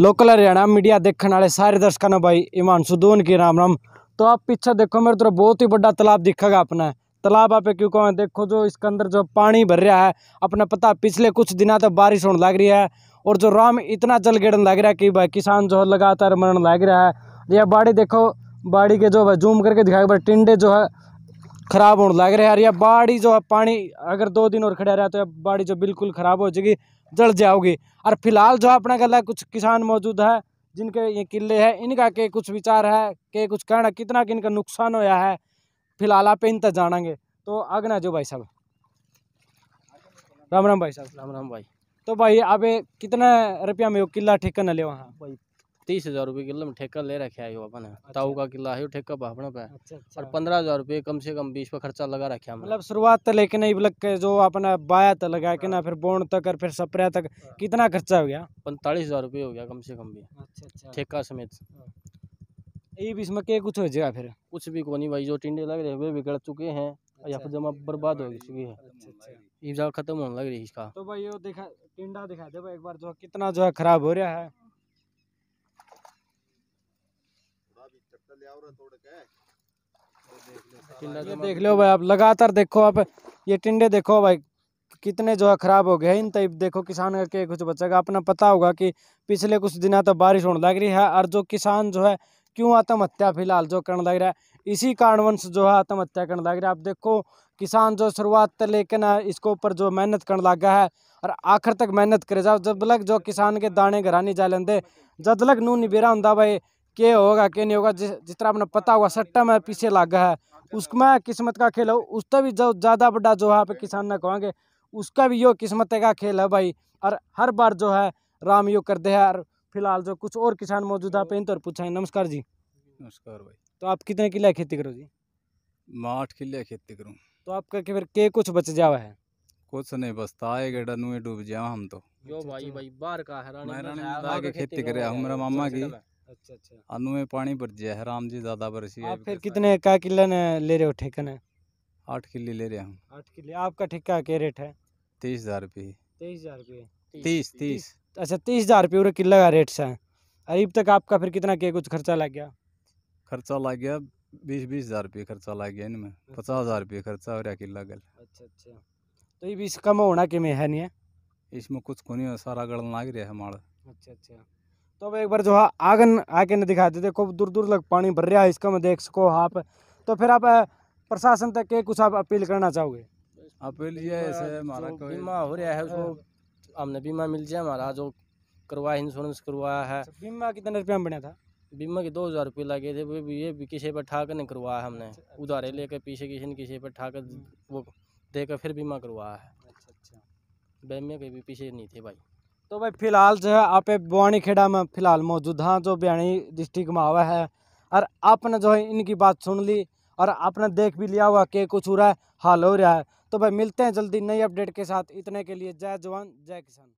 Local Haryana media देखने वाले सारे दर्शकों ने भाई ईमान सुदून की राम राम तो आप पीछे देखो मेरे तरफ बहुत ही बड़ा तालाब दिखेगा अपना तालाब आप क्यों कहें देखो जो इसके अंदर जो पानी भर रहा है अपने पता पिछले कुछ दिनों तक बारिश होने लग रही है और जो राम इतना जल गिरन लग रहा है कि भाई किसान जो है लगातार मरण लग रहा है या बाड़ी देखो बाड़ी के जो है जूम करके दिखाएगा टिंडे जो है खराब होने लग रहा है यार बाड़ी जो है पानी अगर दो दिन और खड़ा रहा तो बाड़ी जो बिल्कुल ख़राब हो जाएगी जल जाओगी और फिलहाल जो अपने है कुछ किसान मौजूद है जिनके ये किले हैं इनका के कुछ विचार है के कुछ कहना कितना कि इनका नुकसान होया है फिलहाल आप इन तक जानेंगे तो आगे ना जो भाई साहब राम राम भाई साहब राम राम भाई तो भाई अब कितना रुपया में वो किला ठेका न ले वहाँ भाई तीस हजार रुपये किलो में ठेका ले रखे है अपन अच्छा। ताऊ का किला है ठेका भापना पे अच्छा, अच्छा। और पंद्रह हजार रुपये कम से कम बीस पे खर्चा लगा रखे मतलब शुरुआत तो लेके लेकिन मतलब जो अपना बाया तो लगा के ना हाँ। फिर बोन तक और फिर सप्रिया तक हाँ। कितना खर्चा हो गया पैंतालीस हजार रुपये हो गया कम से कम भी ठेका समेत ये हाँ। भी इसमें के कुछ हो जाएगा फिर कुछ भी नहीं भाई जो टिंडे लग रहे वे बिगड़ चुके हैं या फिर जमा बर्बाद हो चुकी है ये खत्म होने लग रही है इसका तो भाई ये देखा टिंडा दिखा दे एक बार जो कितना जो है खराब हो रहा है ये तो देख लो भाई आप लगातार देखो आप ये टिंडे देखो भाई कितने जो है ख़राब हो गए इन तब देखो किसान करके कुछ बच्चा अपना पता होगा कि पिछले कुछ दिन तो बारिश होने लग रही है और जो किसान जो है क्यों आत्महत्या फिलहाल जो करने लग रहा है इसी कारणवंश जो है आत्महत्या करने लग रहा है आप देखो किसान जो शुरुआत तक लेकिन इसके ऊपर जो मेहनत करने गया है और आखिर तक मेहनत करे जाओ जब लग जो किसान के दाने घरानी जा लेंदे जब लग नू निबेरा होंगे भाई के होगा के नहीं होगा जिस जितना अपना पता होगा सट्टा में पीछे लागा है उसमें किस्मत का खेल है उसका भी जो ज़्यादा बड़ा जो है किसान ना कहेंगे उसका भी यो किस्मत का खेल है भाई और हर बार जो है राम यो कर दे है और फिलहाल जो कुछ और किसान मौजूद है पेन तो पूछा है नमस्कार जी नमस्कार भाई तो आप कितने किले खेती करो जी मैं आठ किले खेती करूँ तो आपका फिर के कुछ बच जावा है कुछ नहीं बसता है गड्ढा डूब जाओ हम तो यो भाई भाई बाहर का हैरानी खेती कर रहा मामा की अच्छा अच्छा अनु में पानी भर है ले रहे हो ठेकन आठ किले ले रहे आठ किले आपका ठेका क्या रेट है तीस हजार रुपये तेईस हजार रुपये तीस तीस अच्छा तीस हजार रुपये पूरे का रेट अरीब तक आपका फिर कितना कुछ खर्चा लग गया खर्चा लग गया बीस बीस हज़ार रुपये खर्चा लग गया इनमें अच्छा। पचास हज़ार रुपये खर्चा हो रहा किला गल अच्छा अच्छा तो ये बीस कम होना कि में है नहीं है इसमें कुछ को नहीं सारा गड़न लाग रहा है हमारा अच्छा अच्छा तो अब एक बार जो है आगन आके ने दिखा दे देखो दूर दूर तक पानी भर रहा है इसका मैं देख सको आप तो फिर आप प्रशासन तक के कुछ आप अपील करना चाहोगे अपील ये ऐसे हमारा बीमा हो रहा है उसको हमने बीमा मिल जाए हमारा जो करवाया इंश्योरेंस करवाया है अच्छा, बीमा कितने रुपया बना था बीमा के दो हज़ार रुपये लगे थे ये भी किसी पर ठाकर नहीं करवाया हमने अच्छा, अच्छा। उधारे लेकर पीछे किसी ने किसी पर ठाकर हम्म। वो देकर फिर बीमा करवाया है अच्छा अच्छा बीमे के भी पीछे नहीं थे भाई तो भाई फ़िलहाल जो है आप बवानी खेड़ा में फ़िलहाल मौजूद हाँ जो बयानी डिस्ट्रिक्ट में आवा है और आपने जो है इनकी बात सुन ली और आपने देख भी लिया हुआ कि कुछ हो रहा है हाल हो रहा है तो भाई मिलते हैं जल्दी नई अपडेट के साथ इतने के लिए जय जवान जय किसान